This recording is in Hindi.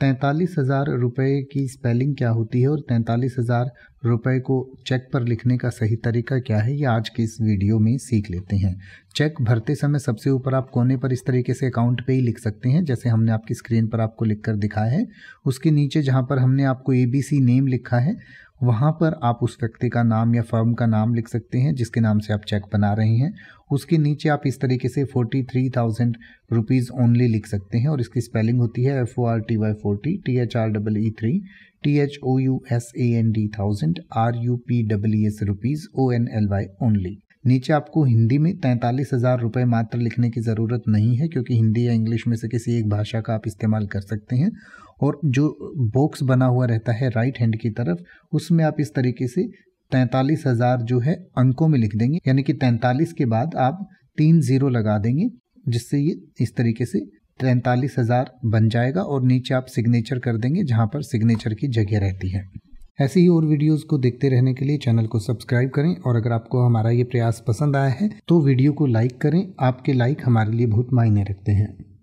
तैंतालीस हज़ार रुपये की स्पेलिंग क्या होती है और तैंतालीस हज़ार रुपए को चेक पर लिखने का सही तरीका क्या है ये आज की इस वीडियो में सीख लेते हैं चेक भरते समय सबसे ऊपर आप कोने पर इस तरीके से अकाउंट पे ही लिख सकते हैं जैसे हमने आपकी स्क्रीन पर आपको लिख कर दिखाया है उसके नीचे जहाँ पर हमने आपको ए बी सी नेम लिखा है वहाँ पर आप उस व्यक्ति का नाम या फर्म का नाम लिख सकते हैं जिसके नाम से आप चेक बना रहे हैं उसके नीचे आप इस तरीके से forty three thousand rupees only लिख सकते हैं और इसकी स्पेलिंग होती है F O R T Y forty T H R double E three T H O U S A N D thousand payment R U P W S rupees O N L Y only नीचे आपको हिंदी में तैंतालीस हज़ार रुपए मात्र लिखने की ज़रूरत नहीं है क्योंकि हिंदी या इंग्लिश में से किसी एक भाषा का आप इस्तेमाल कर सकते हैं और जो बॉक्स बना हुआ रहता है राइट हैंड की तरफ उसमें आप इस तरीके से तैंतालीस हज़ार जो है अंकों में लिख देंगे यानी कि तैंतालीस के बाद आप तीन ज़ीरो लगा देंगे जिससे ये इस तरीके से तैंतालीस हज़ार बन जाएगा और नीचे आप सिग्नेचर कर देंगे जहां पर सिग्नेचर की जगह रहती है ऐसे ही और वीडियोस को देखते रहने के लिए चैनल को सब्सक्राइब करें और अगर आपको हमारा ये प्रयास पसंद आया है तो वीडियो को लाइक करें आपके लाइक हमारे लिए बहुत मायने रखते हैं